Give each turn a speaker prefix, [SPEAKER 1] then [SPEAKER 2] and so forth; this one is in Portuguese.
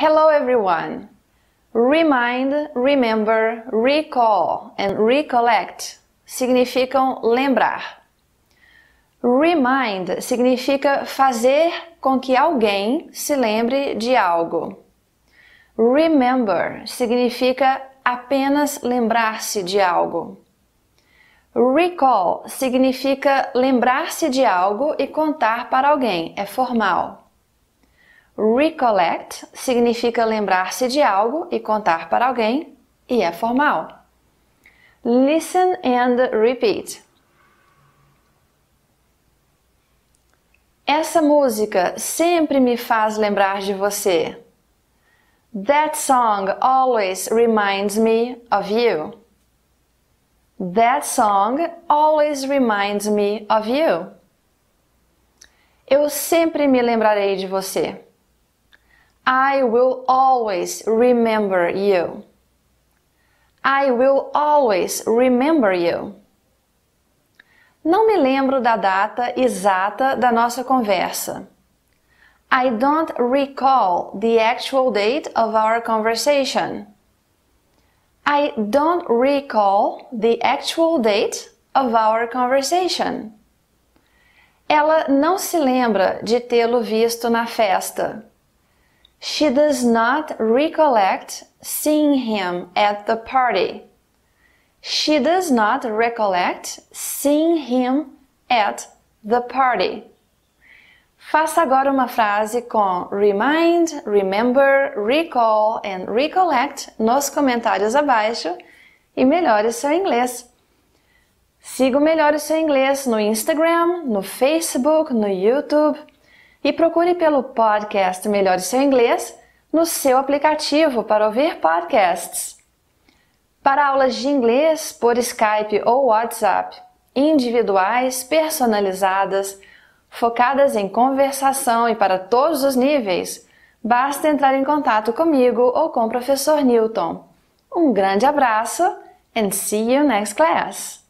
[SPEAKER 1] Hello everyone! Remind, remember, recall and recollect significam lembrar. Remind significa fazer com que alguém se lembre de algo. Remember significa apenas lembrar-se de algo. Recall significa lembrar-se de algo e contar para alguém, é formal. Recollect significa lembrar-se de algo e contar para alguém e é formal. Listen and repeat. Essa música sempre me faz lembrar de você. That song always reminds me of you. That song always reminds me of you. Eu sempre me lembrarei de você. I will always remember you. I will always remember you. Não me lembro da data exata da nossa conversa. I don't recall the actual date of our conversation. I don't recall the actual date of our conversation. Ela não se lembra de tê-lo visto na festa. She does not recollect seeing him at the party. She does not recollect seeing him at the party. Faça agora uma frase com remind, remember, recall and recollect nos comentários abaixo e melhore seu inglês. Siga o Melhore Seu Inglês no Instagram, no Facebook, no YouTube e procure pelo podcast Melhore Seu Inglês no seu aplicativo para ouvir podcasts. Para aulas de inglês por Skype ou WhatsApp, individuais, personalizadas, focadas em conversação e para todos os níveis, basta entrar em contato comigo ou com o professor Newton. Um grande abraço and see you next class!